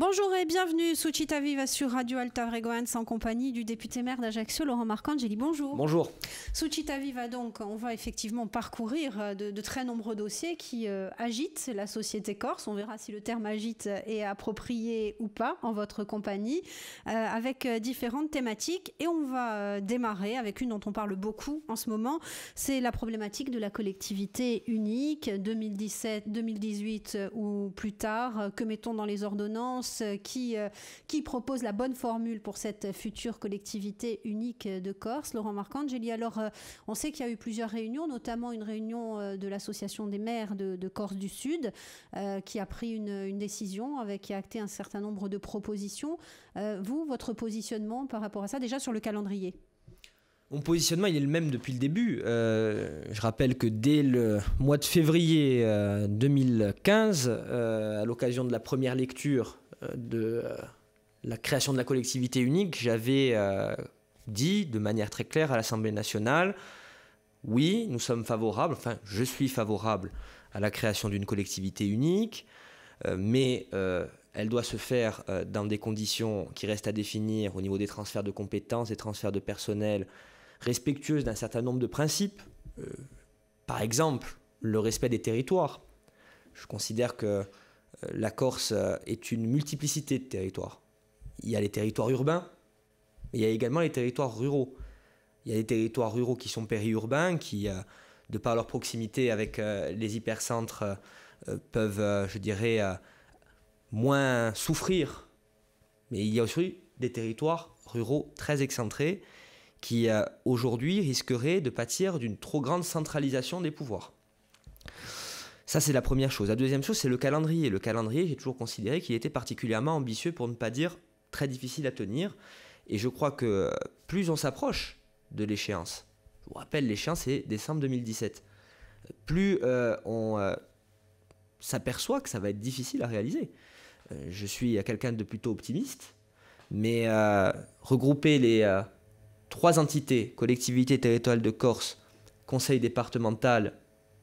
Bonjour et bienvenue sous Chita Viva sur Radio Alta Vregoens en compagnie du député maire d'Ajaccio, Laurent Marcangeli. Bonjour. Bonjour. Sous Viva, donc, on va effectivement parcourir euh, de, très nombreux dossiers qui euh, agitent la société corse. On verra si le terme agite est approprié ou pas en votre compagnie, euh, avec différentes thématiques. Et on va démarrer avec une dont on parle beaucoup en ce moment. C'est la problématique de la collectivité unique 2017, 2018 ou plus tard. Que mettons dans les ordonnances euh, qui, euh, qui propose la bonne formule pour cette future collectivité unique de Corse. Laurent Marcangeli, alors euh, on sait qu'il y a eu plusieurs réunions, notamment une réunion de l'association des maires de, Corse du Sud qui a pris une, décision avec qui a acté un certain nombre de propositions. vous, votre positionnement par rapport à ça, déjà sur le calendrier mon positionnement, il est le même depuis le début. je rappelle que dès le mois de février 2015, à l'occasion de la première lecture euh, de euh, la création de la collectivité unique, j'avais euh, dit de manière très claire à l'Assemblée nationale, oui, nous sommes favorables, enfin je suis favorable à la création d'une collectivité unique, mais elle doit se faire dans des conditions qui restent à définir au niveau des transferts de compétences, des transferts de personnel, respectueuses d'un certain nombre de principes. par exemple, le respect des territoires. Je considère que euh, la Corse euh, est une multiplicité de territoires. Il y a les territoires urbains, mais il y a également les territoires ruraux. Il y a des territoires ruraux qui sont périurbains, qui, euh, de par leur proximité avec les hypercentres, peuvent, je dirais, moins souffrir. Mais il y a aussi des territoires ruraux très excentrés qui, aujourd'hui, risqueraient de pâtir d'une trop grande centralisation des pouvoirs. Ça, c'est la première chose. La deuxième chose, c'est le calendrier. Le calendrier, j'ai toujours considéré qu'il était particulièrement ambitieux pour ne pas dire très difficile à tenir. Et je crois que plus on s'approche de l'échéance, je vous rappelle, l'échéance c'est décembre 2017, plus euh, on euh, s'aperçoit que ça va être difficile à réaliser. Euh, je suis quelqu'un de plutôt optimiste, mais regrouper les trois entités, collectivité territoriale de Corse, conseil départemental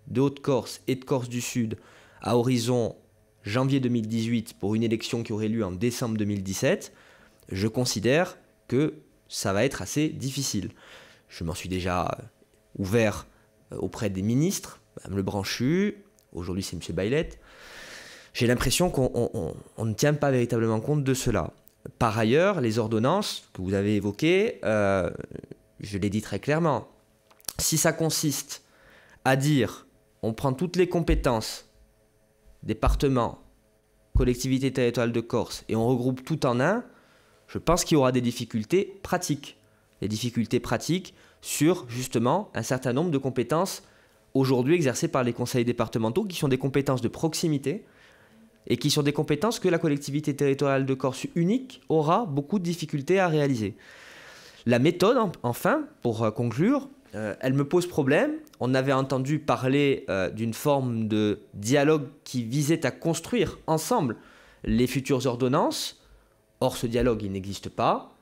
de Haute-Corse et de Corse du Sud à horizon janvier 2018 pour une élection qui aurait lieu en décembre 2017, je considère que ça va être assez difficile. Je m'en suis déjà euh, ouvert euh, auprès des ministres, Mme Le Branchu, aujourd'hui c'est M. Baylet. J'ai l'impression qu'on ne tient pas véritablement compte de cela. Par ailleurs, les ordonnances que vous avez évoquées, euh, je l'ai dit très clairement, si ça consiste à dire on prend toutes les compétences, département, collectivité territoriale de Corse, et on regroupe tout en un, je pense qu'il y aura des difficultés pratiques. Des difficultés pratiques sur justement un certain nombre de compétences aujourd'hui exercées par les conseils départementaux, qui sont des compétences de proximité et qui sont des compétences que la collectivité territoriale de Corse unique aura beaucoup de difficultés à réaliser. La méthode, enfin, pour euh, conclure, euh, elle me pose problème. On avait entendu parler euh, d'une forme de dialogue qui visait à construire ensemble les futures ordonnances. Or, ce dialogue, il n'existe pas.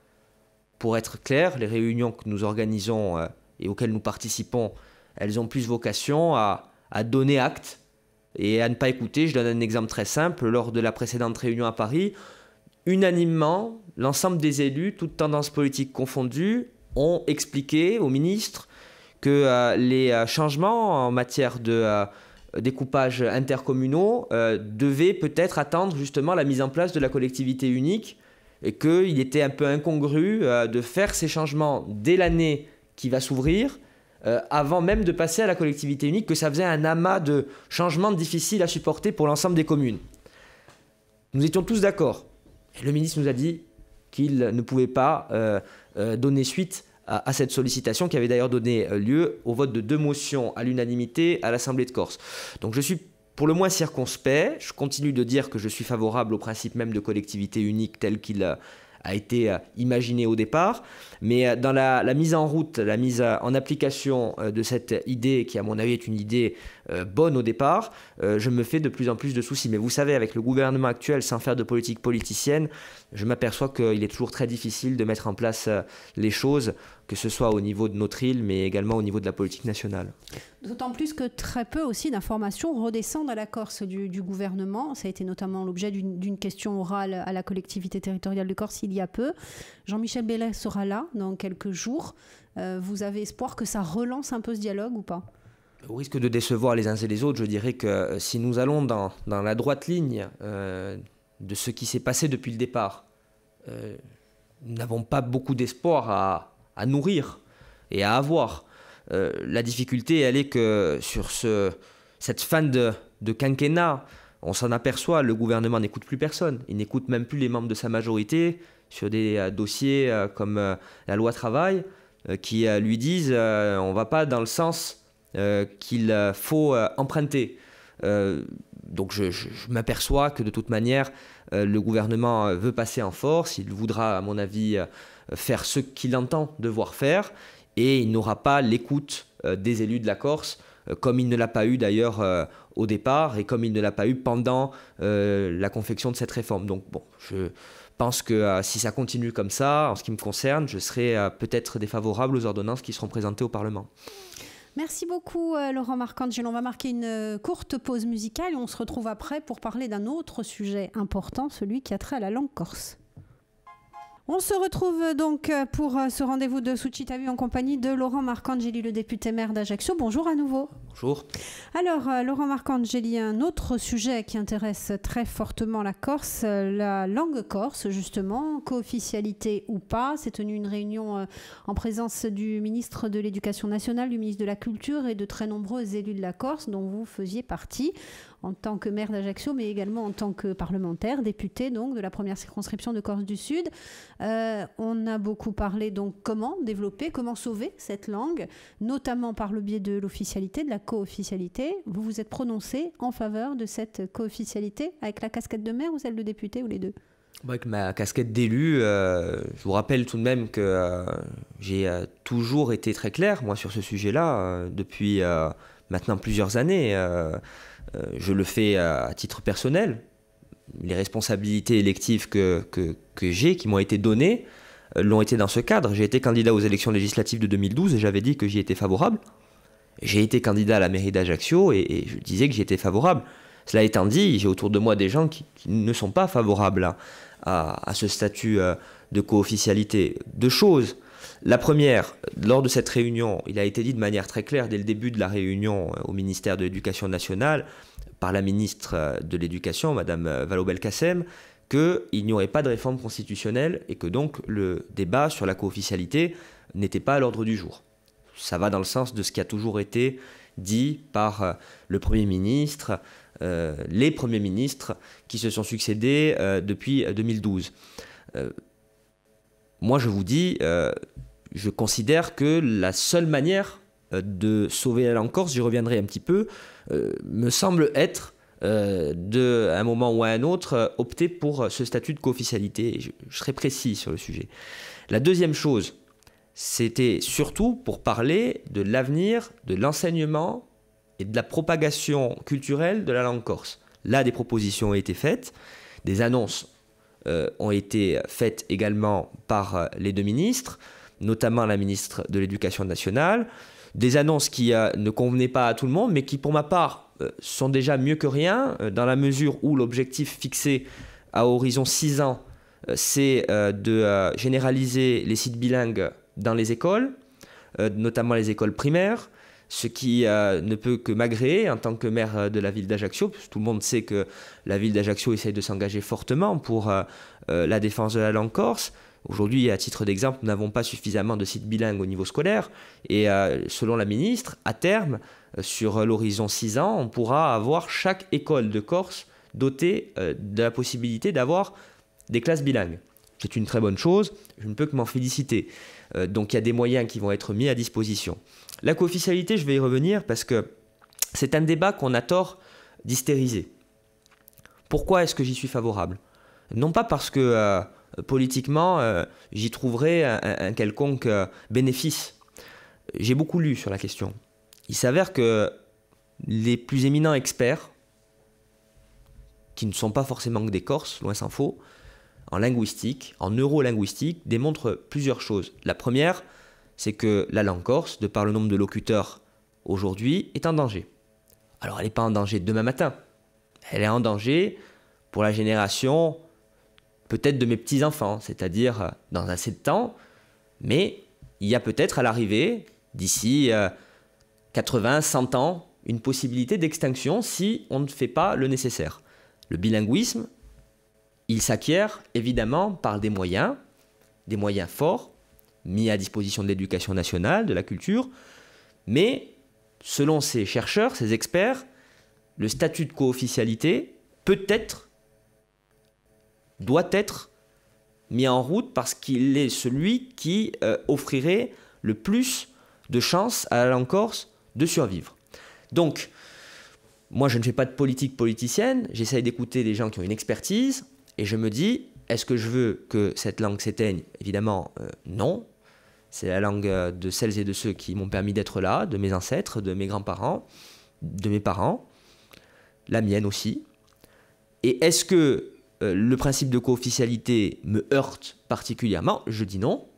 Pour être clair, les réunions que nous organisons euh, et auxquelles nous participons, elles ont plus vocation à, à donner acte et à ne pas écouter. Je donne un exemple très simple. Lors de la précédente réunion à Paris, unanimement, l'ensemble des élus, toutes tendances politiques confondues, ont expliqué au ministre que euh, les euh, changements en matière de euh, découpage intercommunaux devaient peut-être attendre justement la mise en place de la collectivité unique et qu'il était un peu incongru de faire ces changements dès l'année qui va s'ouvrir avant même de passer à la collectivité unique, que ça faisait un amas de changements difficiles à supporter pour l'ensemble des communes. Nous étions tous d'accord. Et le ministre nous a dit qu'il ne pouvait pas donner suite à, cette sollicitation qui avait d'ailleurs donné euh, lieu au vote de deux motions à l'unanimité à l'Assemblée de Corse. Donc je suis pour le moins circonspect, je continue de dire que je suis favorable au principe même de collectivité unique tel qu'il euh, a, été euh, imaginé au départ. Mais dans la, mise en route, la mise en application de cette idée, qui à mon avis est une idée bonne au départ, je me fais de plus en plus de soucis. Mais vous savez, avec le gouvernement actuel, sans faire de politique politicienne, je m'aperçois qu'il est toujours très difficile de mettre en place les choses que ce soit au niveau de notre île, mais également au niveau de la politique nationale. D'autant plus que très peu aussi d'informations redescendent à la Corse du, gouvernement. Ça a été notamment l'objet d'une question orale à la collectivité territoriale de Corse il y a peu. Jean-Michel Bellet sera là dans quelques jours. Euh, vous avez espoir que ça relance un peu ce dialogue ou pas au risque de décevoir les uns et les autres, je dirais que euh, si nous allons dans, la droite ligne euh, de ce qui s'est passé depuis le départ, nous n'avons pas beaucoup d'espoir à, à nourrir et à avoir. Euh, la difficulté, elle est que sur ce, cette fin de, de quinquennat, on s'en aperçoit, le gouvernement n'écoute plus personne. Il n'écoute même plus les membres de sa majorité sur des euh, dossiers euh, comme la loi travail, qui lui disent on ne va pas dans le sens qu'il faut emprunter. donc je m'aperçois que de toute manière, le gouvernement veut passer en force, il voudra, à mon avis, faire ce qu'il entend devoir faire et il n'aura pas l'écoute euh, des élus de la Corse euh, comme il ne l'a pas eu d'ailleurs euh, au départ et comme il ne l'a pas eu pendant la confection de cette réforme. Donc bon, je pense que si ça continue comme ça, en ce qui me concerne, je serai peut-être défavorable aux ordonnances qui seront présentées au Parlement. Merci beaucoup Laurent Marcangelo. On va marquer une courte pause musicale et on se retrouve après pour parler d'un autre sujet important, celui qui a trait à la langue corse. On se retrouve donc euh, pour euh, ce rendez-vous de Suchitavu en compagnie de Laurent Marcangeli, le député maire d'Ajaccio. Bonjour à nouveau. Bonjour. Alors, euh, Laurent Marcangeli, un autre sujet qui intéresse très fortement la Corse, la langue corse, justement, co-officialité ou pas. C'est tenu une réunion en présence du ministre de l'Éducation nationale, du ministre de la Culture et de très nombreux élus de la Corse dont vous faisiez partie en tant que maire d'Ajaccio, mais également en tant que parlementaire, député donc de la première circonscription de Corse du Sud. Euh, on a beaucoup parlé donc comment développer, comment sauver cette langue, notamment par le biais de l'officialité, de la co-officialité. Vous vous êtes prononcé en faveur de cette co-officialité avec la casquette de maire ou celle de député ou les deux avec ma casquette d'élu, euh, je vous rappelle tout de même que euh, j'ai toujours été très clair, moi, sur ce sujet-là, depuis maintenant plusieurs années. Euh, je le fais à, titre personnel. Les responsabilités électives que, j'ai, qui m'ont été données, euh, l'ont été dans ce cadre. J'ai été candidat aux élections législatives de 2012 et j'avais dit que j'y étais favorable. J'ai été candidat à la mairie d'Ajaccio et, je disais que j'y étais favorable. Cela étant dit, j'ai autour de moi des gens qui, ne sont pas favorables à, ce statut euh, de co-officialité. Deux choses. La première, lors de cette réunion, il a été dit de manière très claire dès le début de la réunion euh, au ministère de l'Éducation nationale, par la ministre euh, de l'Éducation, Madame euh, valo belkacem qu'il n'y aurait pas de réforme constitutionnelle et que donc le débat sur la co-officialité n'était pas à l'ordre du jour. Ça va dans le sens de ce qui a toujours été dit par le Premier ministre, les premiers ministres qui se sont succédés depuis 2012. moi, je vous dis, je considère que la seule manière euh, de sauver la langue Corse, j'y reviendrai un petit peu, euh, me semble être euh, de à un moment ou à un autre opter pour ce statut de co-officialité. Je, serai précis sur le sujet. La deuxième chose, c'était surtout pour parler de l'avenir de l'enseignement et de la propagation culturelle de la langue corse. Là, des propositions ont été faites, des annonces ont été faites également par les deux ministres notamment la ministre de l'Éducation nationale. Des annonces qui euh, ne convenaient pas à tout le monde, mais qui, pour ma part, euh, sont déjà mieux que rien, euh, dans la mesure où l'objectif fixé à horizon 6 ans, c'est de généraliser les sites bilingues dans les écoles, notamment les écoles primaires, ce qui euh, ne peut que m'agréer en tant que maire euh, de la ville d'Ajaccio, puisque tout le monde sait que la ville d'Ajaccio essaie de s'engager fortement pour euh, la défense de la langue corse. Aujourd'hui, à titre d'exemple, nous n'avons pas suffisamment de sites bilingues au niveau scolaire. Et selon la ministre, à terme, sur l'horizon 6 ans, on pourra avoir chaque école de Corse dotée de la possibilité d'avoir des classes bilingues. C'est une très bonne chose, je ne peux que m'en féliciter. donc il y a des moyens qui vont être mis à disposition. La co-officialité, je vais y revenir parce que c'est un débat qu'on a tort d'hystériser. Pourquoi est-ce que j'y suis favorable Non pas parce que euh, politiquement euh, j'y trouverais un, quelconque euh, bénéfice. J'ai beaucoup lu sur la question. Il s'avère que les plus éminents experts, qui ne sont pas forcément que des Corses, loin s'en faut, en linguistique, en neurolinguistique, démontrent plusieurs choses. La première, c'est que la langue corse, de par le nombre de locuteurs aujourd'hui, est en danger. Alors elle n'est pas en danger demain matin. Elle est en danger pour la génération peut-être de mes petits-enfants, c'est-à-dire euh, dans assez de temps, mais il y a peut-être à l'arrivée, d'ici 80, euh, 100 ans, une possibilité d'extinction si on ne fait pas le nécessaire. Le bilinguisme, il s'acquiert évidemment par des moyens, des moyens forts, mis à disposition de l'éducation nationale, de la culture, mais selon ces chercheurs, ces experts, le statut de co-officialité peut être, doit être mis en route parce qu'il est celui qui euh, offrirait le plus de chances à la Corse de survivre. Donc, moi, je ne fais pas de politique politicienne, j'essaye d'écouter des gens qui ont une expertise, et je me dis, est-ce que je veux que cette langue s'éteigne Évidemment, euh, non, c'est la langue euh, de celles et de ceux qui m'ont permis d'être là, de mes ancêtres, de mes grands-parents, de mes parents, la mienne aussi. Et est-ce que euh, le principe de co-officialité me heurte particulièrement Je dis non,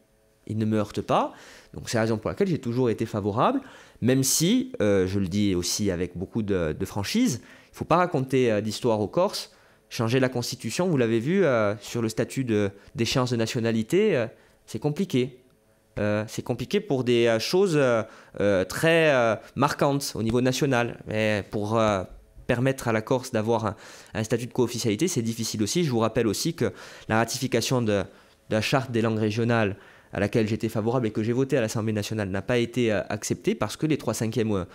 il ne me heurte pas. Donc c'est la raison pour laquelle j'ai toujours été favorable, même si, euh, je le dis aussi avec beaucoup de, franchise, il ne faut pas raconter d'histoire aux Corses. Changer la constitution, vous l'avez vu, sur le statut d'échéance de, nationalité, c'est compliqué. Euh, c'est compliqué pour des euh, choses euh, très marquantes au niveau national. Mais pour permettre à la Corse d'avoir un, statut de co-officialité, c'est difficile aussi. Je vous rappelle aussi que la ratification de, la charte des langues régionales à laquelle j'étais favorable et que j'ai voté à l'Assemblée nationale n'a pas été acceptée parce que les trois cinquièmes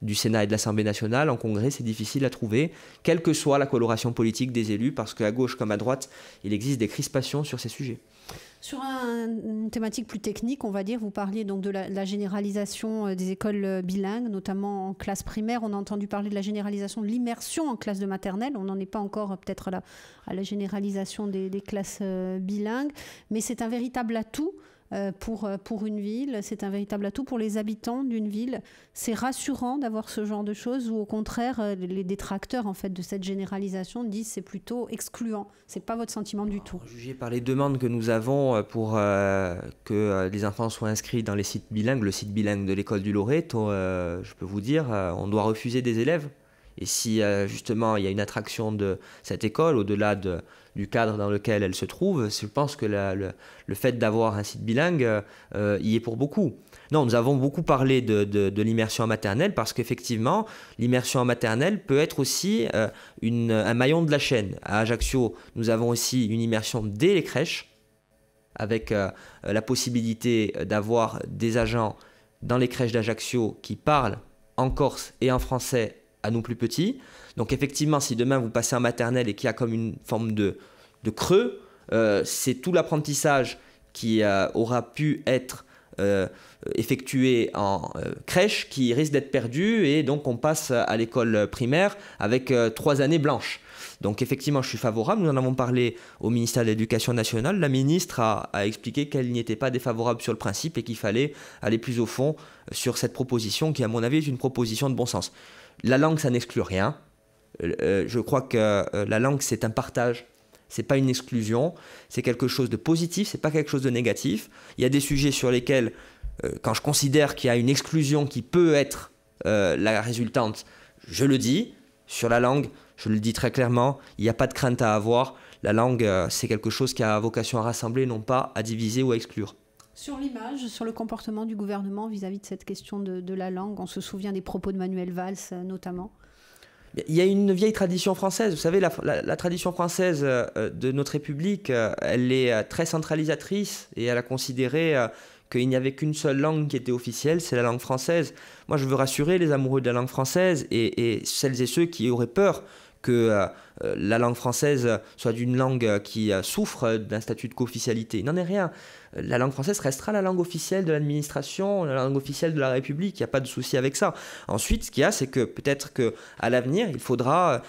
du Sénat et de l'Assemblée nationale, en Congrès, c'est difficile à trouver, quelle que soit la coloration politique des élus, parce qu'à gauche comme à droite, il existe des crispations sur ces sujets. Sur une thématique plus technique, on va dire, vous parliez donc de la, généralisation euh, des écoles euh, bilingues, notamment en classe primaire. On a entendu parler de la généralisation de l'immersion en classe de maternelle. On n'en est pas encore euh, peut-être à, la, généralisation des classes bilingues, mais c'est un véritable atout euh, pour, euh, pour une ville. C'est un véritable atout pour les habitants d'une ville. C'est rassurant d'avoir ce genre de choses ou au contraire, euh, les détracteurs en fait de cette généralisation disent c'est plutôt excluant. C'est pas votre sentiment du tout. Jugé par les demandes que nous avons pour que les enfants soient inscrits dans les sites bilingues, le site bilingue de l'école du Lauré, je peux vous dire, on doit refuser des élèves et si euh, justement il y a une attraction de cette école, au-delà du cadre dans lequel elle se trouve, je pense que le, fait d'avoir un site bilingue euh, y est pour beaucoup. Non, nous avons beaucoup parlé de, l'immersion maternelle parce qu'effectivement, l'immersion en maternelle peut être aussi euh, un maillon de la chaîne. À Ajaccio, nous avons aussi une immersion dès les crèches avec la possibilité d'avoir des agents dans les crèches d'Ajaccio qui parlent en corse et en français à nos plus petits. Donc effectivement, si demain vous passez en maternelle et qu'il y a comme une forme de, creux, euh, c'est tout l'apprentissage qui euh, aura pu être euh, effectué en crèche qui risque d'être perdu et donc on passe à l'école primaire avec trois années blanches. Donc effectivement, je suis favorable. Nous en avons parlé au ministère de l'Éducation nationale. La ministre a, a expliqué qu'elle n'y était pas défavorable sur le principe et qu'il fallait aller plus au fond sur cette proposition qui, à mon avis, est une proposition de bon sens la langue, ça n'exclut rien. Euh, euh, je crois que euh, la langue, c'est un partage. C'est pas une exclusion. C'est quelque chose de positif. C'est pas quelque chose de négatif. Il y a des sujets sur lesquels, quand je considère qu'il y a une exclusion qui peut être la résultante, je le dis. Sur la langue, je le dis très clairement. Il n'y a pas de crainte à avoir. La langue, c'est quelque chose qui a vocation à rassembler, non pas à diviser ou à exclure sur l'image, sur le comportement du gouvernement vis-à-vis de cette question de, la langue. On se souvient des propos de Manuel Valls euh, notamment. Il y a une vieille tradition française. Vous savez, la, tradition française euh, de notre République, euh, elle est très centralisatrice et elle a considéré qu'il n'y avait qu'une seule langue qui était officielle, c'est la langue française. Moi, je veux rassurer les amoureux de la langue française et celles et ceux qui auraient peur que euh, euh, la langue française soit d'une langue euh, qui souffre d'un statut de co-officialité. Il n'en est rien. La langue française restera la langue officielle de l'administration, la langue officielle de la République. Il n'y a pas de souci avec ça. Ensuite, ce qu'il y a, c'est que peut-être que à l'avenir, il faudra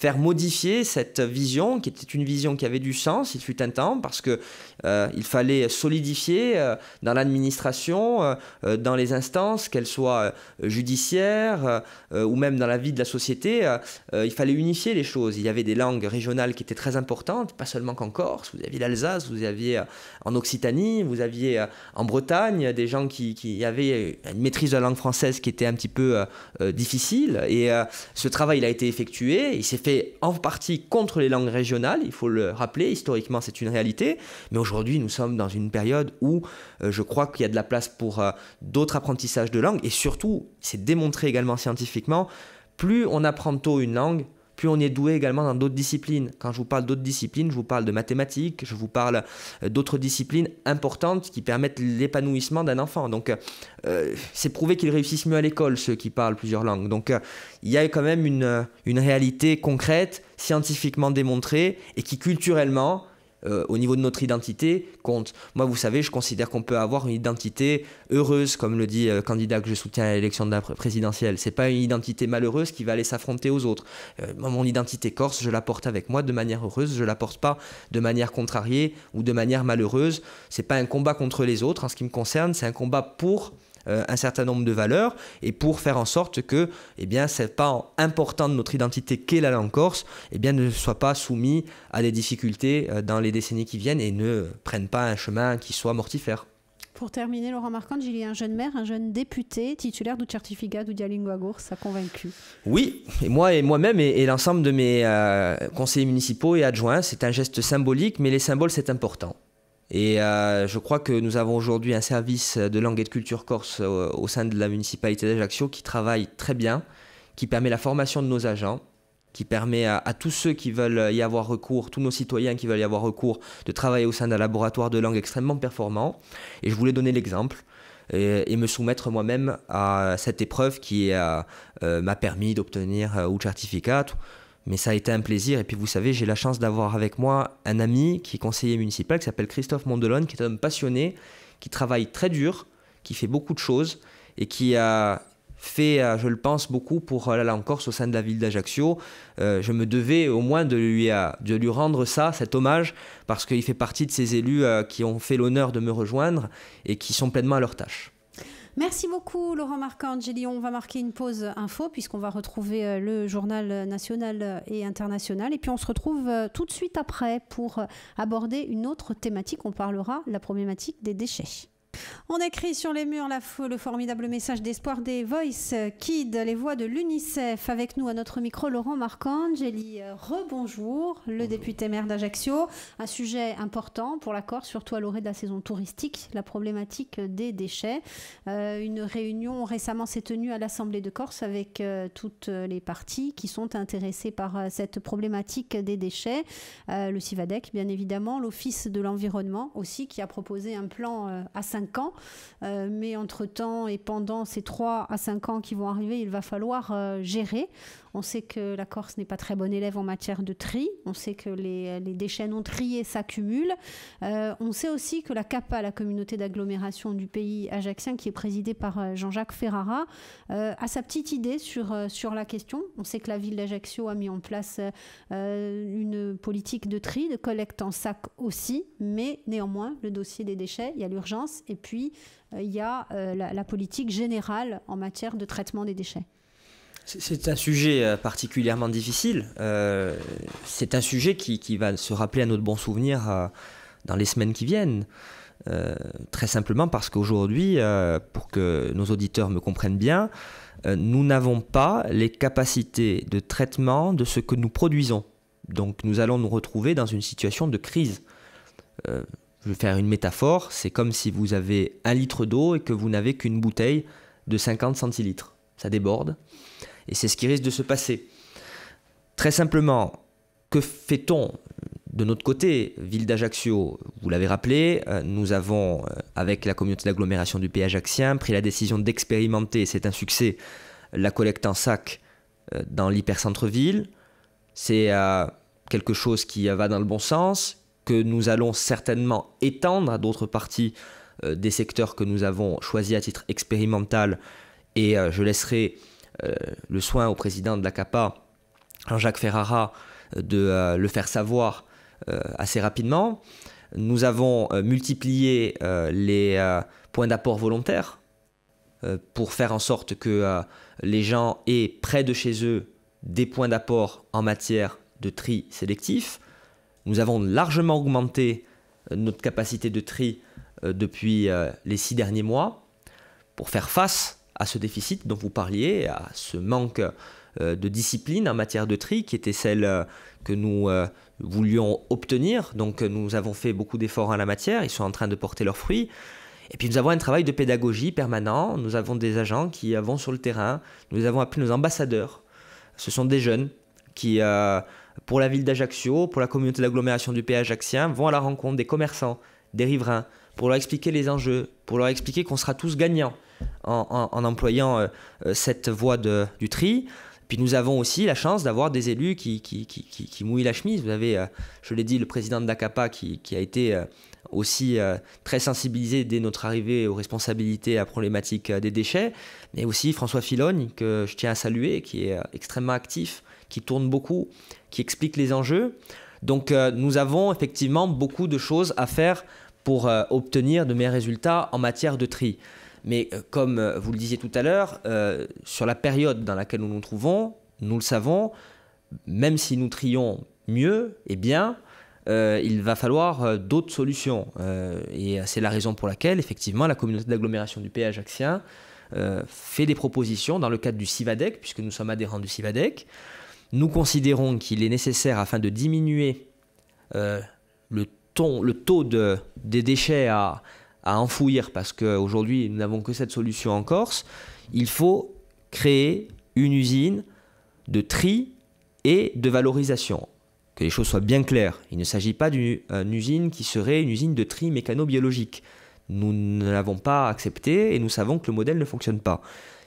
faire modifier cette vision, qui était une vision qui avait du sens, il fut un temps, parce que euh, il fallait solidifier euh, dans l'administration, euh, dans les instances, qu'elles soient judiciaires ou même dans la vie de la société, il fallait unifier les choses. Il y avait des langues régionales qui étaient très importantes, pas seulement qu'en Corse, vous aviez l'Alsace, vous aviez en Occitanie, vous aviez en Bretagne des gens qui, qui, avaient une maîtrise de la langue française qui était un petit peu difficile. Et ce travail, il a été effectué, il s'est fait en partie contre les langues régionales, il faut le rappeler, historiquement c'est une réalité, mais aujourd'hui nous sommes dans une période où euh, je crois qu'il y a de la place pour euh, d'autres apprentissages de langues, et surtout, c'est démontré également scientifiquement, plus on apprend tôt une langue, plus on est doué également dans d'autres disciplines. Quand je vous parle d'autres disciplines, je vous parle de mathématiques, je vous parle euh, d'autres disciplines importantes qui permettent l'épanouissement d'un enfant. Donc euh, c'est prouvé qu'ils réussissent mieux à l'école, ceux qui parlent plusieurs langues. Donc euh, il y a quand même une réalité concrète, scientifiquement démontrée, et qui culturellement euh, au niveau de notre identité compte. Moi, vous savez, je considère qu'on peut avoir une identité heureuse, comme le dit le euh, candidat que je soutiens à l'élection de la présidentielle. C'est pas une identité malheureuse qui va aller s'affronter aux autres. Euh, mon identité corse, je la porte avec moi de manière heureuse. Je la porte pas de manière contrariée ou de manière malheureuse. C'est pas un combat contre les autres. En ce qui me concerne, c'est un combat pour euh, un certain nombre de valeurs et pour faire en sorte que eh bien, cette part importante de notre identité qu'est la langue corse eh bien, ne soit pas soumise à des difficultés euh, dans les décennies qui viennent et ne prenne pas un chemin qui soit mortifère. Pour terminer, Laurent Marcand, il y a un jeune maire, un jeune député titulaire du certificat du Gours, ça convaincu Oui, et moi et moi-même et, l'ensemble de mes euh, conseillers municipaux et adjoints, c'est un geste symbolique, mais les symboles c'est important. Et euh, je crois que nous avons aujourd'hui un service de langue et de culture corse au, sein de la municipalité d'Ajaccio qui travaille très bien, qui permet la formation de nos agents, qui permet à, tous ceux qui veulent y avoir recours, tous nos citoyens qui veulent y avoir recours, de travailler au sein d'un laboratoire de langue extrêmement performant. Et je voulais donner l'exemple. Et, me soumettre moi-même à cette épreuve qui euh, euh, m'a permis d'obtenir un certificat mais ça a été un plaisir. Et puis, vous savez, j'ai la chance d'avoir avec moi un ami qui est conseiller municipal, qui s'appelle Christophe Mondelone, qui est un homme passionné, qui travaille très dur, qui fait beaucoup de choses et qui a fait, euh, je le pense, beaucoup pour, euh, la Corse, au sein de la ville d'Ajaccio. Euh, je me devais au moins de lui, de lui rendre ça, cet hommage, parce qu'il fait partie de ces élus qui ont fait l'honneur de me rejoindre et qui sont pleinement à leur tâche. Merci beaucoup, Laurent Marcangeli. On va marquer une pause info puisqu'on va retrouver euh, le journal national et international. Et puis, on se retrouve euh, tout de suite après pour euh, aborder une autre thématique. On parlera la problématique des déchets. On écrit sur les murs le formidable message d'espoir des Voice Kids, les voix de l'UNICEF. Avec nous à notre micro, Laurent Marcangeli. Euh, rebonjour, le député maire d'Ajaccio. Un sujet important pour la Corse, surtout à l'orée de la saison touristique, la problématique des déchets. Euh, une réunion récemment s'est tenue à l'Assemblée de Corse avec euh, toutes les parties qui sont intéressées par cette problématique des déchets. le CIVADEC, bien évidemment, l'Office de l'environnement aussi, qui a proposé un plan à 5 ans. Euh, mais entre-temps et pendant ces trois à cinq ans qui vont arriver, il va falloir euh, gérer. On sait que la Corse n'est pas très bonne élève en matière de tri. On sait que les, déchets non triés s'accumulent. Euh, on sait aussi que la CAPA, la communauté d'agglomération du pays ajaxien, qui est présidée par euh, Jean-Jacques Ferrara, euh, a sa petite idée sur, sur la question. On sait que la ville d'Ajaccio a mis en place une politique de tri, de collecte en sac aussi, mais néanmoins, le dossier des déchets, il y a l'urgence et puis il y a la politique générale en matière de traitement des déchets. C'est un sujet euh, particulièrement difficile. Euh, c'est un sujet qui, va se rappeler à notre bon souvenir euh, dans les semaines qui viennent. très simplement parce qu'aujourd'hui, pour que nos auditeurs me comprennent bien, nous n'avons pas les capacités de traitement de ce que nous produisons. Donc nous allons nous retrouver dans une situation de crise. je vais faire une métaphore, c'est comme si vous avez un litre d'eau et que vous n'avez qu'une bouteille de 50 centilitres. Ça déborde. Et c'est ce qui risque de se passer. Très simplement, que fait-on de notre côté, ville d'Ajaccio, vous l'avez rappelé, euh, nous avons, euh, avec la communauté d'agglomération du pays ajaccien, pris la décision d'expérimenter, c'est un succès, la collecte en sac euh, dans l'hypercentre-ville. C'est quelque chose qui va dans le bon sens, que nous allons certainement étendre à d'autres parties des secteurs que nous avons choisis à titre expérimental. Et je laisserai euh, le soin au président de la CAPA, Jean-Jacques Ferrara, euh, de euh, le faire savoir assez rapidement. Nous avons multiplié les points d'apport volontaires pour faire en sorte que les gens aient près de chez eux des points d'apport en matière de tri sélectif. Nous avons largement augmenté notre capacité de tri depuis les six derniers mois pour faire face à ce déficit dont vous parliez, à ce manque euh, de discipline en matière de tri qui était celle euh, que nous euh, voulions obtenir. Donc nous avons fait beaucoup d'efforts en la matière, ils sont en train de porter leurs fruits. Et puis nous avons un travail de pédagogie permanent, nous avons des agents qui vont sur le terrain, nous avons appelé nos ambassadeurs. Ce sont des jeunes qui, pour la ville d'Ajaccio, pour la communauté d'agglomération du Pays ajaccien, vont à la rencontre des commerçants, des riverains, pour leur expliquer les enjeux, pour leur expliquer qu'on sera tous gagnants en, employant euh, euh, cette voie du tri. Puis nous avons aussi la chance d'avoir des élus qui, qui, mouillent la chemise. Vous avez, euh, je l'ai dit, le président de d'ACAPA qui, a été aussi très sensibilisé dès notre arrivée aux responsabilités à la problématique des déchets, mais aussi François Filogne, que je tiens à saluer, qui est extrêmement actif, qui tourne beaucoup, qui explique les enjeux. Donc nous avons effectivement beaucoup de choses à faire pour euh, obtenir de meilleurs résultats en matière de tri. Mais euh, comme euh, vous le disiez tout à l'heure, sur la période dans laquelle nous nous trouvons, nous le savons, même si nous trions mieux et eh bien, il va falloir d'autres solutions. et c'est la raison pour laquelle, effectivement, la communauté d'agglomération du Pays axien fait des propositions dans le cadre du CIVADEC, puisque nous sommes adhérents du CIVADEC. Nous considérons qu'il est nécessaire, afin de diminuer le le taux de, des déchets à, à enfouir, parce qu'aujourd'hui nous n'avons que cette solution en Corse, il faut créer une usine de tri et de valorisation. Que les choses soient bien claires, il ne s'agit pas d'une euh, usine qui serait une usine de tri mécano-biologique. Nous ne l'avons pas accepté et nous savons que le modèle ne fonctionne pas.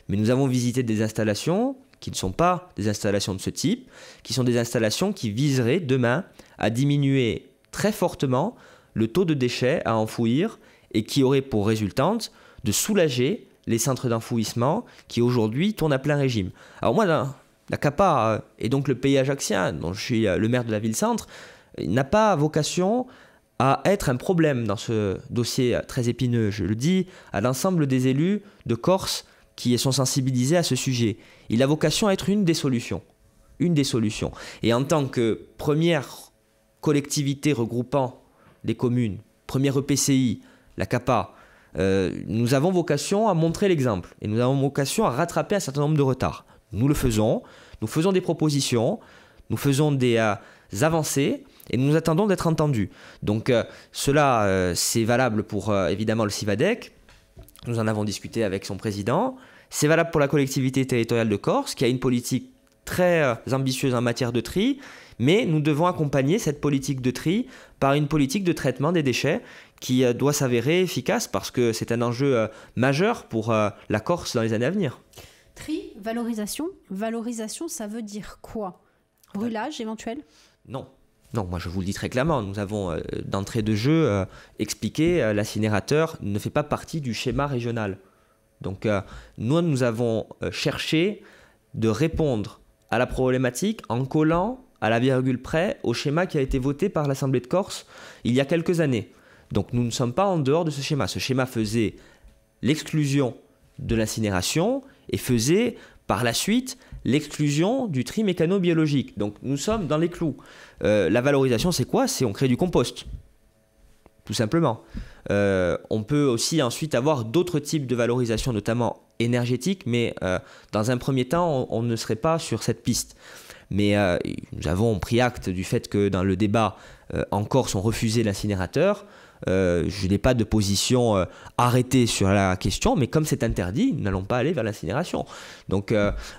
Mais nous avons visité des installations qui ne sont pas des installations de ce type, qui sont des installations qui viseraient demain à diminuer très fortement le taux de déchets à enfouir et qui aurait pour résultante de soulager les centres d'enfouissement qui aujourd'hui tournent à plein régime. Alors moi, la, CAPA euh, et donc le pays ajaxien, dont je suis euh, le maire de la ville-centre, euh, n'a pas vocation à être un problème dans ce dossier très épineux, je le dis, à l'ensemble des élus de Corse qui sont sensibilisés à ce sujet. Il a vocation à être une des solutions. Une des solutions. Et en tant que première Collectivités regroupant les communes, première EPCI, la CAPA, euh, nous avons vocation à montrer l'exemple et nous avons vocation à rattraper un certain nombre de retards. Nous le faisons, nous faisons des propositions, nous faisons des euh, avancées et nous attendons d'être entendus. Donc euh, cela, c'est valable pour évidemment le CIVADEC, nous en avons discuté avec son président, c'est valable pour la collectivité territoriale de Corse qui a une politique très ambitieuse en matière de tri mais nous devons accompagner cette politique de tri par une politique de traitement des déchets qui euh, doit s'avérer efficace parce que c'est un enjeu euh, majeur pour euh, la Corse dans les années à venir. Tri, valorisation. Valorisation, ça veut dire quoi Brûlage éventuel Non, non, moi je vous le dis très clairement, nous avons d'entrée de jeu expliqué, l'incinérateur ne fait pas partie du schéma régional. Donc nous, nous avons cherché de répondre à la problématique en collant à la virgule près au schéma qui a été voté par l'Assemblée de Corse il y a quelques années. Donc nous ne sommes pas en dehors de ce schéma. Ce schéma faisait l'exclusion de l'incinération et faisait par la suite l'exclusion du tri mécano-biologique. Donc nous sommes dans les clous. Euh, la valorisation, c'est quoi C'est on crée du compost, tout simplement. Euh, on peut aussi ensuite avoir d'autres types de valorisation, notamment énergétique, mais euh, dans un premier temps, on ne serait pas sur cette piste mais euh, nous avons pris acte du fait que dans le débat, euh, en Corse, on refusait l'incinérateur. Euh, je n'ai pas de position arrêtée sur la question, mais comme c'est interdit, nous n'allons pas aller vers l'incinération. Donc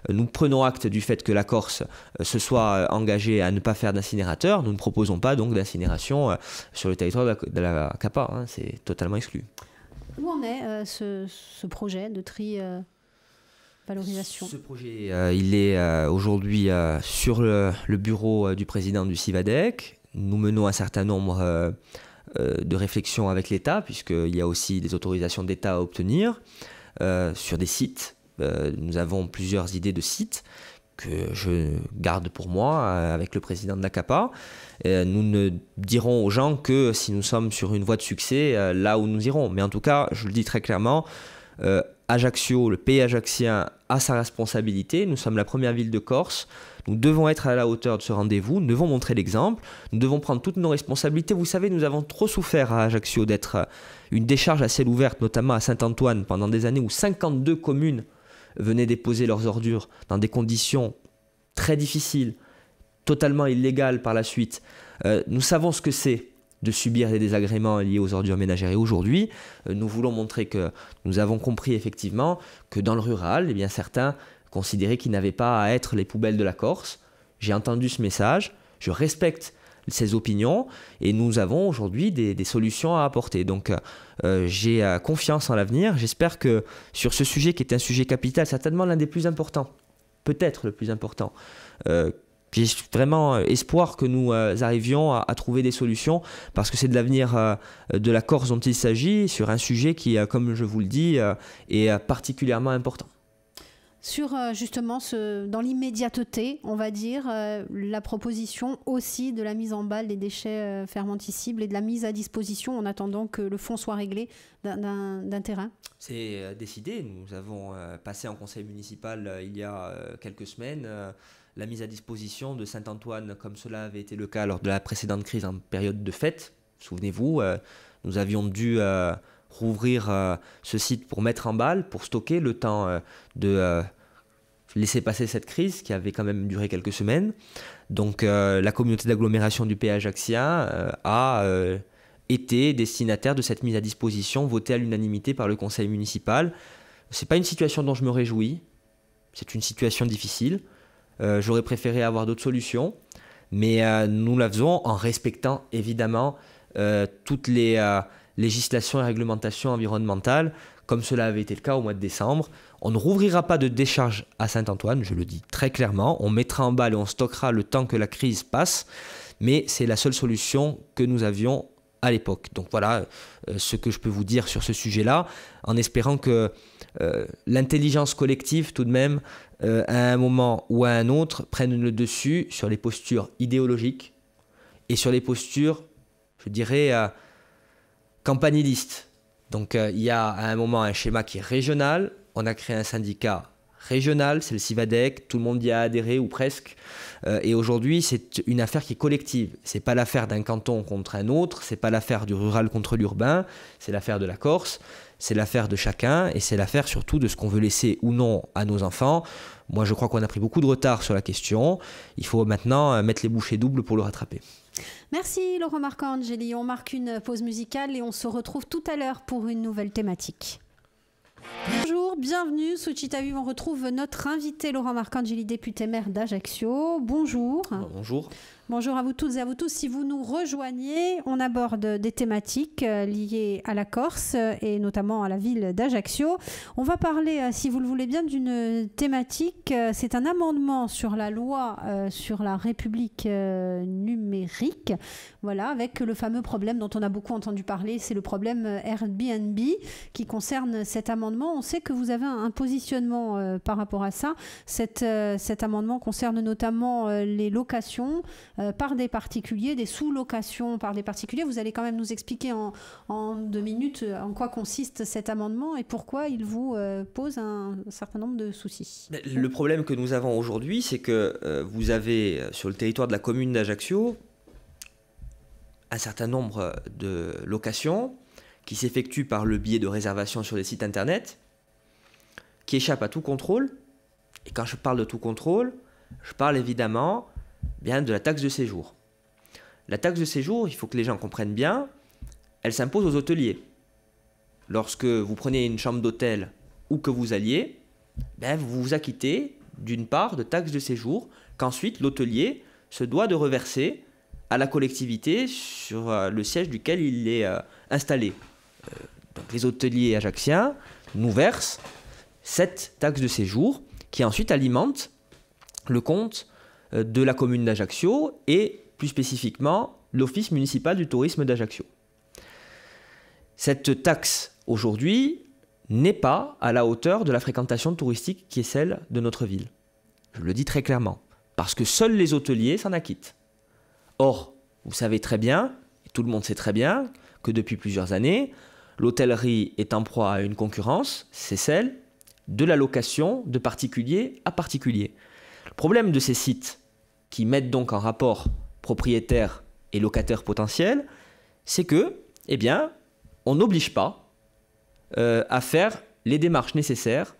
nous prenons acte du fait que la Corse se soit engagée à ne pas faire d'incinérateur, nous ne proposons pas donc d'incinération sur le territoire de la, CAPA, hein. c'est totalement exclu. Où en est ce, projet de tri valorisation. Ce projet, euh, il est euh, aujourd'hui euh, sur le, bureau du président du CIVADEC. Nous menons un certain nombre de réflexions avec l'État, puisqu'il y a aussi des autorisations d'État à obtenir sur des sites. nous avons plusieurs idées de sites que je garde pour moi avec le président de l'ACAPA. Nous ne dirons aux gens que si nous sommes sur une voie de succès, là où nous irons. Mais en tout cas, je le dis très clairement, Ajaccio, le pays ajaccien, a sa responsabilité. Nous sommes la première ville de Corse. Nous devons être à la hauteur de ce rendez-vous. Nous devons montrer l'exemple. Nous devons prendre toutes nos responsabilités. Vous savez, nous avons trop souffert à Ajaccio d'être euh, une décharge à ciel ouvert, notamment à Saint-Antoine, pendant des années où 52 communes venaient déposer leurs ordures dans des conditions très difficiles, totalement illégales par la suite. Euh, nous savons ce que c'est de subir des désagréments liés aux ordures ménagères. Et aujourd'hui, euh, nous voulons montrer que nous avons compris effectivement que dans le rural, eh bien, certains considéraient qu'ils n'avaient pas à être les poubelles de la Corse. J'ai entendu ce message, je respecte ces opinions et nous avons aujourd'hui des, solutions à apporter. Donc euh, j'ai euh, confiance en l'avenir, j'espère que sur ce sujet qui est un sujet capital, certainement l'un des plus importants, peut-être le plus important, j'ai vraiment euh, espoir que nous euh, arrivions à, trouver des solutions parce que c'est de l'avenir euh, de la Corse dont il s'agit sur un sujet qui, comme je vous le dis, est particulièrement important. Sur justement ce, dans l'immédiateté, on va dire, la proposition aussi de la mise en balle des déchets fermenticibles et de la mise à disposition en attendant que le fond soit réglé d'un terrain C'est décidé. Nous avons passé en conseil municipal il y a quelques semaines la mise à disposition de Saint-Antoine, comme cela avait été le cas lors de la précédente crise en période de fête. Souvenez-vous, euh, nous avions dû euh, rouvrir euh, ce site pour mettre en balle, pour stocker le temps de laisser passer cette crise qui avait quand même duré quelques semaines. Donc la communauté d'agglomération du péage Axia a été destinataire de cette mise à disposition votée à l'unanimité par le conseil municipal. C'est pas une situation dont je me réjouis, c'est une situation difficile. Euh, j'aurais préféré avoir d'autres solutions, mais euh, nous la faisons en respectant évidemment euh, toutes les législations et réglementations environnementales, comme cela avait été le cas au mois de décembre. On ne rouvrira pas de décharge à Saint-Antoine, je le dis très clairement. On mettra en balle et on stockera le temps que la crise passe, mais c'est la seule solution que nous avions à l'époque. Donc voilà euh, ce que je peux vous dire sur ce sujet-là, en espérant que euh, l'intelligence collective, tout de même, euh, à un moment ou à un autre, prenne le dessus sur les postures idéologiques et sur les postures, je dirais, campanilistes. Donc il y a à un moment un schéma qui est régional, on a créé un syndicat Régional, c'est le CIVADEC, tout le monde y a adhéré ou presque. Euh, et aujourd'hui, c'est une affaire qui est collective. C'est pas l'affaire d'un canton contre un autre, c'est pas l'affaire du rural contre l'urbain, c'est l'affaire de la Corse, c'est l'affaire de chacun et c'est l'affaire surtout de ce qu'on veut laisser ou non à nos enfants. Moi, je crois qu'on a pris beaucoup de retard sur la question. Il faut maintenant euh, mettre les bouchées doubles pour le rattraper. Merci Laurent Marcangeli. On marque une pause musicale et on se retrouve tout à l'heure pour une nouvelle thématique. Bonjour, bienvenue sous Chita On retrouve notre invité Laurent Marcangeli, député maire d'Ajaccio. Bonjour. Bonjour. Bonjour à vous toutes et à vous tous. Si vous nous rejoignez, on aborde des thématiques euh, liées à la Corse et notamment à la ville d'Ajaccio. On va parler, euh, si vous le voulez bien, d'une thématique. Euh, c'est un amendement sur la loi sur la République numérique. Voilà, avec le fameux problème dont on a beaucoup entendu parler, c'est le problème Airbnb qui concerne cet amendement. On sait que vous avez un positionnement par rapport à ça. Cet, cet amendement concerne notamment les locations euh, par des particuliers, des sous-locations par des particuliers. Vous allez quand même nous expliquer en, deux minutes euh, en quoi consiste cet amendement et pourquoi il vous euh, pose un, certain nombre de soucis. Le problème que nous avons aujourd'hui, c'est que vous avez sur le territoire de la commune d'Ajaccio un certain nombre de locations qui s'effectuent par le biais de réservations sur des sites internet, qui échappent à tout contrôle. Et quand je parle de tout contrôle, je parle évidemment bien de la taxe de séjour. La taxe de séjour, il faut que les gens comprennent bien, elle s'impose aux hôteliers. Lorsque vous prenez une chambre d'hôtel ou que vous alliez, ben, vous vous acquittez d'une part de taxe de séjour qu'ensuite l'hôtelier se doit de reverser à la collectivité sur euh, le siège duquel il est euh, installé. Euh, les hôteliers ajacciens nous versent cette taxe de séjour qui ensuite alimente le compte euh, de la commune d'Ajaccio et plus spécifiquement l'Office municipal du tourisme d'Ajaccio. Cette taxe aujourd'hui n'est pas à la hauteur de la fréquentation touristique qui est celle de notre ville. Je le dis très clairement, parce que seuls les hôteliers s'en acquittent. Or, vous savez très bien, tout le monde sait très bien, que depuis plusieurs années, l'hôtellerie est en proie à une concurrence, c'est celle de la location de particulier à particulier. Le problème de ces sites qui mettent donc en rapport propriétaire et locataire potentiel, c'est que, eh bien, on n'oblige pas euh, à faire les démarches nécessaires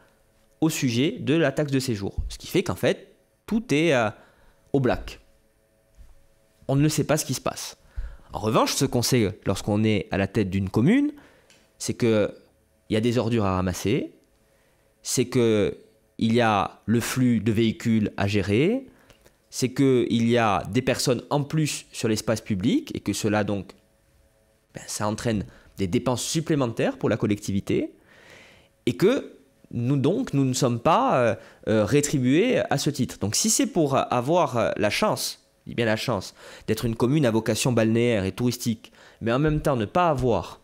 au sujet de la taxe de séjour. Ce qui fait qu'en fait, tout est euh, au black. On ne sait pas ce qui se passe. En revanche, ce qu'on sait lorsqu'on est à la tête d'une commune, c'est que il y a des ordures à ramasser, c'est que il y a le flux de véhicules à gérer, c'est qu'il y a des personnes en plus sur l'espace public et que cela donc, ben, ça entraîne des dépenses supplémentaires pour la collectivité et que nous donc, nous ne sommes pas euh, euh, rétribués à ce titre. Donc si c'est pour avoir euh, la chance, je dis bien la chance, d'être une commune à vocation balnéaire et touristique, mais en même temps ne pas avoir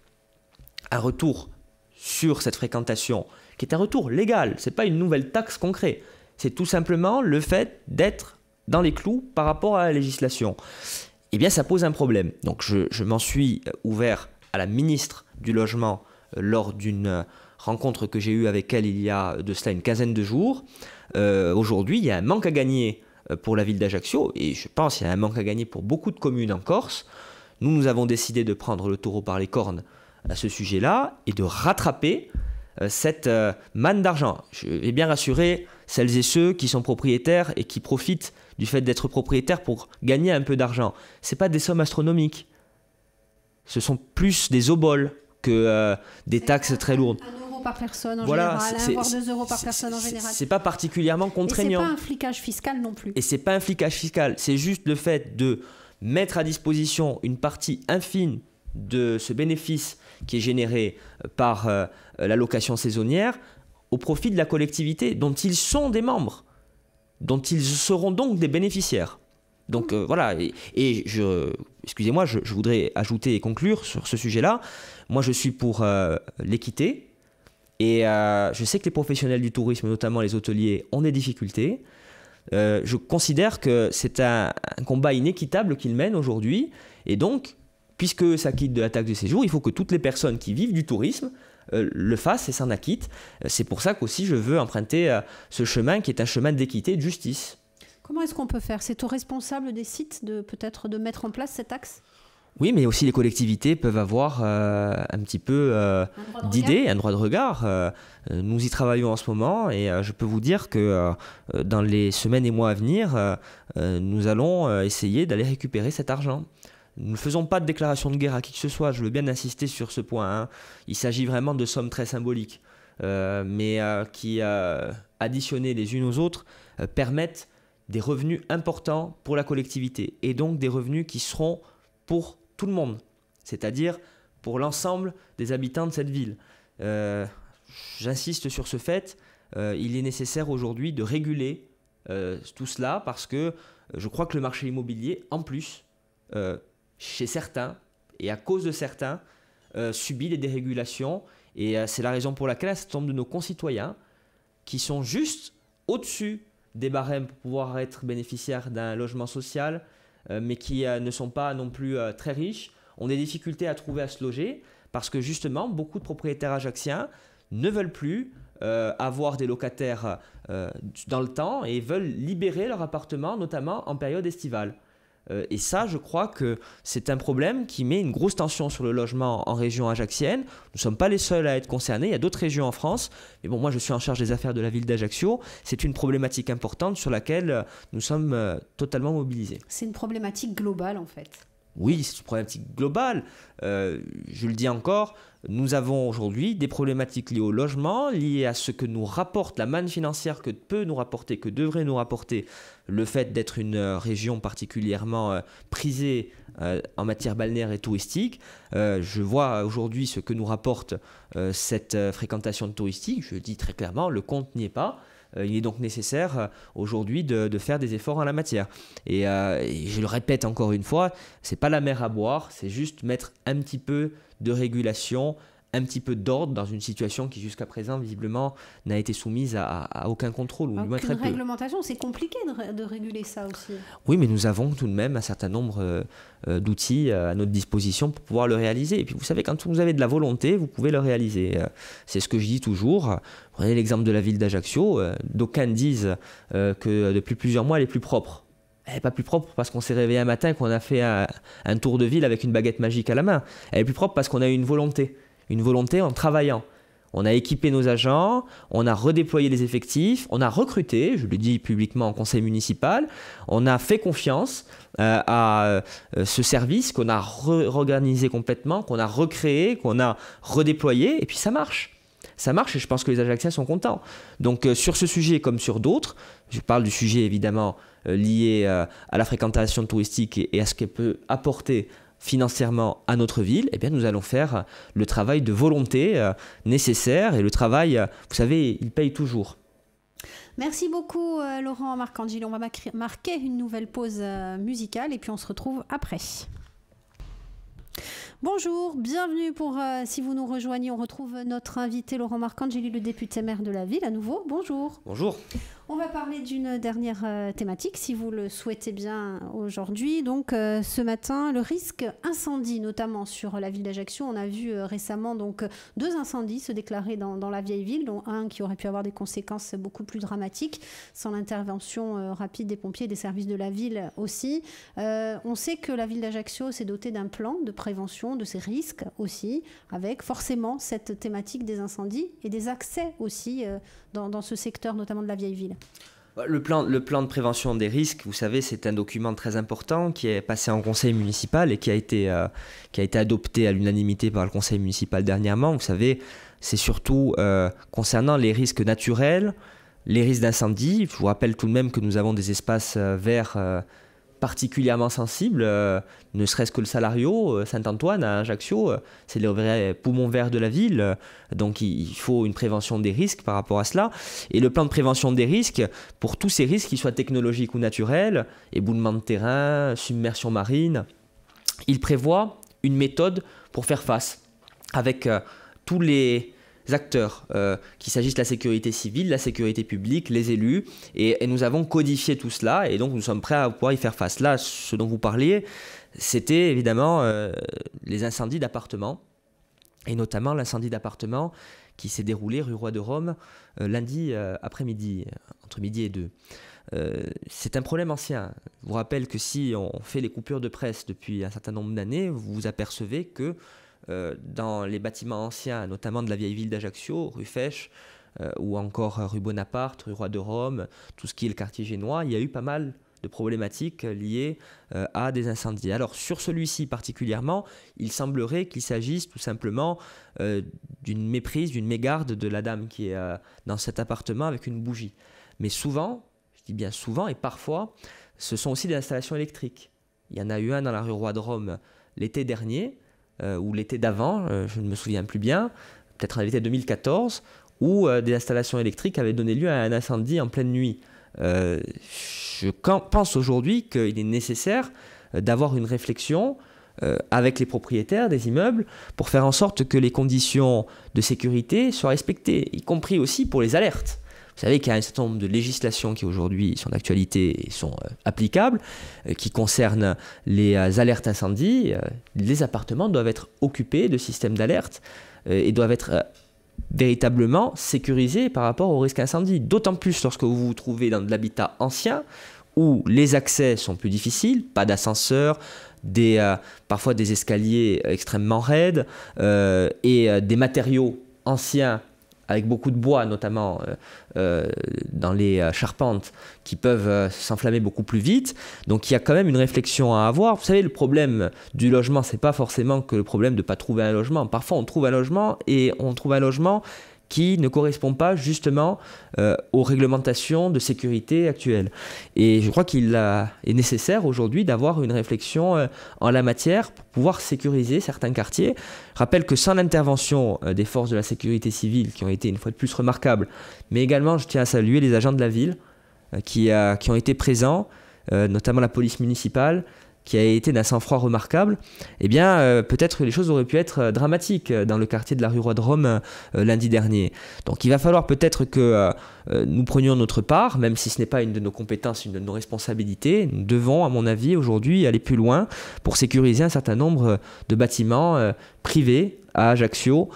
un retour sur cette fréquentation, qui est un retour légal, ce n'est pas une nouvelle taxe concrète, c'est tout simplement le fait d'être dans les clous par rapport à la législation, eh bien ça pose un problème. Donc je, m'en suis euh, ouvert à la ministre du Logement euh, lors d'une euh, rencontre que j'ai eue avec elle il y a de cela une quinzaine de jours. Aujourd'hui, il y a un manque à gagner pour la ville d'Ajaccio, et je pense qu'il y a un manque à gagner pour beaucoup de communes en Corse. Nous, nous avons décidé de prendre le taureau par les cornes à ce sujet-là et de rattraper cette manne d'argent. Je vais bien rassurer celles et ceux qui sont propriétaires et qui profitent du fait d'être propriétaire pour gagner un peu d'argent. C'est pas des sommes astronomiques. Ce sont plus des obols que euh, des taxes très lourdes. Un euro par personne en voilà, général, hein, voire euros par personne en général. C'est pas particulièrement contraignant. Et c'est pas un flicage fiscal non plus. Et c'est pas un flicage fiscal, c'est juste le fait de mettre à disposition une partie infime de ce bénéfice qui est généré euh, par euh, la location saisonnière au profit de la collectivité dont ils sont des membres dont ils seront donc des bénéficiaires. Donc euh, voilà, et, je, excusez-moi, je, voudrais ajouter et conclure sur ce sujet-là. Moi, je suis pour euh, l'équité, et euh, je sais que les professionnels du tourisme, notamment les hôteliers, ont des difficultés. je considère que c'est un, combat inéquitable qu'ils mènent aujourd'hui, et donc, puisque ça quitte de la taxe de séjour, il faut que toutes les personnes qui vivent du tourisme euh, le fasse et s'en acquitte. Euh, c'est pour ça qu'aussi je veux emprunter euh, ce chemin qui est un chemin d'équité et de justice. Comment est-ce qu'on peut faire C'est aux responsables des sites de peut-être de mettre en place cet axe oui, mais aussi les collectivités peuvent avoir un petit peu d'idées, un droit de regard. nous y travaillons en ce moment et je peux vous dire que dans les semaines et mois à venir, nous allons essayer d'aller récupérer cet argent. Nous ne faisons pas de déclaration de guerre à qui que ce soit, je veux bien insister sur ce point. Hein. Il s'agit vraiment de sommes très symboliques, euh, mais euh, qui, euh, additionnées les unes aux autres, permettent des revenus importants pour la collectivité, et donc des revenus qui seront pour tout le monde, c'est-à-dire pour l'ensemble des habitants de cette ville. J'insiste sur ce fait, il est nécessaire aujourd'hui de réguler tout cela parce que je crois que le marché immobilier, en plus, chez certains, et à cause de certains, euh, subit des dérégulations. Et euh, c'est la raison pour laquelle un certain nombre de nos concitoyens, qui sont juste au-dessus des barèmes pour pouvoir être bénéficiaires d'un logement social, euh, mais qui ne sont pas non plus très riches, ont des difficultés à trouver à se loger, parce que justement, beaucoup de propriétaires ajaxiens ne veulent plus avoir des locataires dans le temps et veulent libérer leur appartement, notamment en période estivale. Euh, et ça, je crois que c'est un problème qui met une grosse tension sur le logement en région ajaxienne. Nous ne sommes pas les seuls à être concernés, il y a d'autres régions en France. Mais bon, moi, je suis en charge des affaires de la ville d'Ajaccio. C'est une problématique importante sur laquelle euh, nous sommes euh, totalement mobilisés. C'est une problématique globale, en fait. Oui, c'est une problématique globale. je le dis encore, nous avons aujourd'hui des problématiques liées au logement, liées à ce que nous rapporte la manne financière que peut nous rapporter, que devrait nous rapporter le fait d'être une euh, région particulièrement euh, prisée euh, en matière balnéaire et touristique. je vois aujourd'hui ce que nous rapporte cette fréquentation touristique. Je le dis très clairement, le compte n'y est pas. Il est donc nécessaire aujourd'hui de, faire des efforts en la matière. Et, et je le répète encore une fois, c'est pas la mer à boire, c'est juste mettre un petit peu de régulation, un petit peu d'ordre dans une situation qui jusqu'à présent visiblement n'a été soumise à, aucun contrôle ou réglementation, c'est compliqué de, réguler ça aussi. Oui, mais nous avons tout de même un certain nombre euh, euh, d'outils euh, à notre disposition pour pouvoir le réaliser. Et puis vous savez, quand vous avez de la volonté, vous pouvez le réaliser. C'est ce que je dis toujours. Prenez l'exemple de la ville d'Ajaccio. D'aucuns disent que depuis plusieurs mois, elle est plus propre elle n'est pas plus propre parce qu'on s'est réveillé un matin et qu'on a fait un, un, tour de ville avec une baguette magique à la main. Elle est plus propre parce qu'on a eu une volonté une volonté en travaillant. On a équipé nos agents, on a redéployé les effectifs, on a recruté, je le dis publiquement en conseil municipal, on a fait confiance euh, à euh, ce service qu'on a réorganisé complètement, qu'on a recréé, qu'on a redéployé, et puis ça marche. Ça marche et je pense que les Ajaxiens sont contents. Donc euh, sur ce sujet comme sur d'autres, je parle du sujet évidemment lié à la fréquentation touristique et, à ce qu'elle peut apporter financièrement à notre ville, eh bien nous allons faire euh, le travail de volonté euh, nécessaire et le travail, euh, vous savez, il paye toujours. Merci beaucoup Laurent Marcangelo. On va marquer une nouvelle pause musicale et puis on se retrouve après. Bonjour, bienvenue pour, euh, si vous nous rejoignez, on retrouve notre invité Laurent Marcangeli, le député maire de la ville à nouveau. Bonjour. Bonjour. On va parler d'une dernière euh, thématique, si vous le souhaitez bien aujourd'hui. Donc euh, ce matin, le risque incendie, notamment sur la ville d'Ajaccio. On a vu récemment donc deux incendies se déclarer dans, dans, la vieille ville, dont un qui aurait pu avoir des conséquences beaucoup plus dramatiques, sans l'intervention rapide des pompiers et des services de la ville aussi. on sait que la ville d'Ajaccio s'est dotée d'un plan de prévention de ces risques aussi, avec forcément cette thématique des incendies et des accès aussi euh, dans, ce secteur, notamment de la vieille ville. Le plan, le plan de prévention des risques, vous savez, c'est un document très important qui est passé en conseil municipal et qui a été, euh, qui a été adopté à l'unanimité par le conseil municipal dernièrement. Vous savez, c'est surtout euh, concernant les risques naturels, les risques d'incendie. Je vous rappelle tout de même que nous avons des espaces verts particulièrement sensible, euh, ne serait-ce que le Salario, euh, Saint-Antoine à Ajaccio, euh, c'est le vrai poumon vert de la ville, donc il, faut une prévention des risques par rapport à cela. Et le plan de prévention des risques, pour tous ces risques, qu'ils soient technologiques ou naturels, éboulement de terrain, submersion marine, il prévoit une méthode pour faire face avec tous les acteurs, euh, qu'il s'agisse de la sécurité civile, la sécurité publique, les élus, et, nous avons codifié tout cela, et donc nous sommes prêts à pouvoir y faire face. Là, ce dont vous parliez, c'était évidemment euh, les incendies d'appartements, et notamment l'incendie d'appartements qui s'est déroulé rue Roi de Rome euh, lundi après-midi, entre midi et deux. c'est un problème ancien. Je vous rappelle que si on fait les coupures de presse depuis un certain nombre d'années, vous vous apercevez que euh, dans les bâtiments anciens, notamment de la vieille ville d'Ajaccio, rue Fèche, euh, ou encore euh, rue Bonaparte, rue Roi de Rome, tout ce qui est le quartier génois, il y a eu pas mal de problématiques liées à des incendies. Alors sur celui-ci particulièrement, il semblerait qu'il s'agisse tout simplement d'une méprise, d'une mégarde de la dame qui est dans cet appartement avec une bougie. Mais souvent, je dis bien souvent et parfois, ce sont aussi des installations électriques. Il y en a eu un dans la rue Roi de Rome l'été dernier, euh, ou l'été d'avant, euh, je ne me souviens plus bien, peut-être à l'été 2014, où euh, des installations électriques avaient donné lieu à un incendie en pleine nuit. je pense aujourd'hui qu'il est nécessaire d'avoir une réflexion avec les propriétaires des immeubles pour faire en sorte que les conditions de sécurité soient respectées, y compris aussi pour les alertes. Vous savez qu'il y a un certain nombre de législations qui aujourd'hui sont d'actualité et sont euh, applicables, euh, qui concernent les euh, alertes incendies. les appartements doivent être occupés de systèmes d'alerte et doivent être véritablement sécurisés par rapport au risque incendie. D'autant plus lorsque vous vous trouvez dans de l'habitat ancien où les accès sont plus difficiles, pas d'ascenseur, des, parfois des escaliers extrêmement raides et des matériaux anciens avec beaucoup de bois notamment euh, euh, dans les euh, charpentes qui peuvent s'enflammer beaucoup plus vite. Donc il y a quand même une réflexion à avoir. Vous savez, le problème du logement, c'est pas forcément que le problème de ne pas trouver un logement. Parfois on trouve un logement et on trouve un logement qui ne correspond pas justement euh, aux réglementations de sécurité actuelles. Et je crois qu'il est nécessaire aujourd'hui d'avoir une réflexion euh, en la matière pour pouvoir sécuriser certains quartiers. Je rappelle que sans l'intervention euh, des forces de la sécurité civile, qui ont été une fois de plus remarquables, mais également je tiens à saluer les agents de la ville qui ont été présents, notamment la police municipale, qui a été d'un sang-froid remarquable, eh bien, euh, peut-être les choses auraient pu être euh, dramatiques euh, dans le quartier de la rue Roi de Rome lundi dernier. Donc il va falloir peut-être que nous prenions notre part, même si ce n'est pas une de nos compétences, une de nos responsabilités. Nous devons, à mon avis, aujourd'hui, aller plus loin pour sécuriser un certain nombre de bâtiments privés à Ajaccio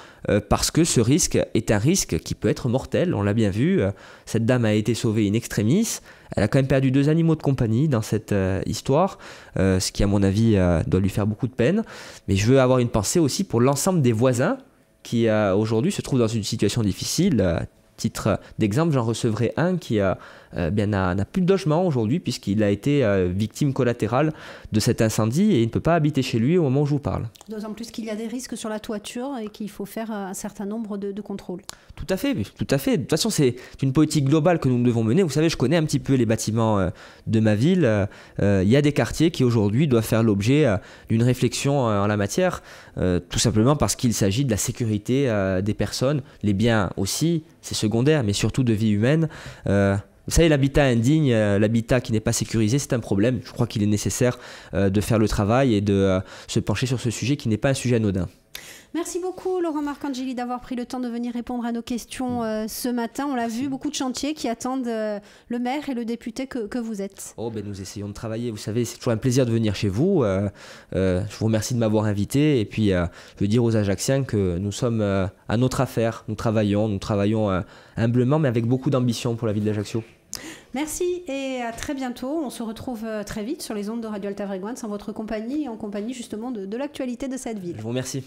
parce que ce risque est un risque qui peut être mortel, on l'a bien vu. Cette dame a été sauvée in extremis, elle a quand même perdu deux animaux de compagnie dans cette euh, histoire, euh, ce qui à mon avis euh, doit lui faire beaucoup de peine. Mais je veux avoir une pensée aussi pour l'ensemble des voisins qui aujourd'hui se trouvent dans une situation difficile titre d'exemple, j'en recevrai un qui a, euh, bien n'a plus de logement aujourd'hui puisqu'il a été euh, victime collatérale de cet incendie et il ne peut pas habiter chez lui au moment où je vous parle. D'autant plus qu'il y a des risques sur la toiture et qu'il faut faire euh, un certain nombre de, contrôles. Tout à fait, tout à fait. De toute façon, c'est une politique globale que nous devons mener. Vous savez, je connais un petit peu les bâtiments de ma ville. Il y a des quartiers qui aujourd'hui doivent faire l'objet d'une réflexion en la matière, tout simplement parce qu'il s'agit de la sécurité des personnes, les biens aussi, c'est secondaire, mais surtout de vie humaine. Ça, euh, vous savez, l'habitat indigne, euh, l'habitat qui n'est pas sécurisé, c'est un problème. Je crois qu'il est nécessaire euh, de faire le travail et de se pencher sur ce sujet qui n'est pas un sujet anodin. Merci beaucoup, Laurent Marcangeli, d'avoir pris le temps de venir répondre à nos questions mm. euh, ce matin. On l'a vu, beaucoup de chantiers qui attendent euh, le maire et le député que, vous êtes. Oh, ben nous essayons de travailler. Vous savez, c'est toujours un plaisir de venir chez vous. Euh, je vous remercie de m'avoir invité. Et puis, je veux dire aux Ajaxiens que nous sommes à notre affaire. Nous travaillons, nous travaillons humblement, mais avec beaucoup d'ambition pour la ville d'Ajaccio. Merci et à très bientôt. On se retrouve très vite sur les ondes de Radio Alta sans en votre compagnie et en compagnie justement de, de l'actualité de cette ville. Je vous remercie.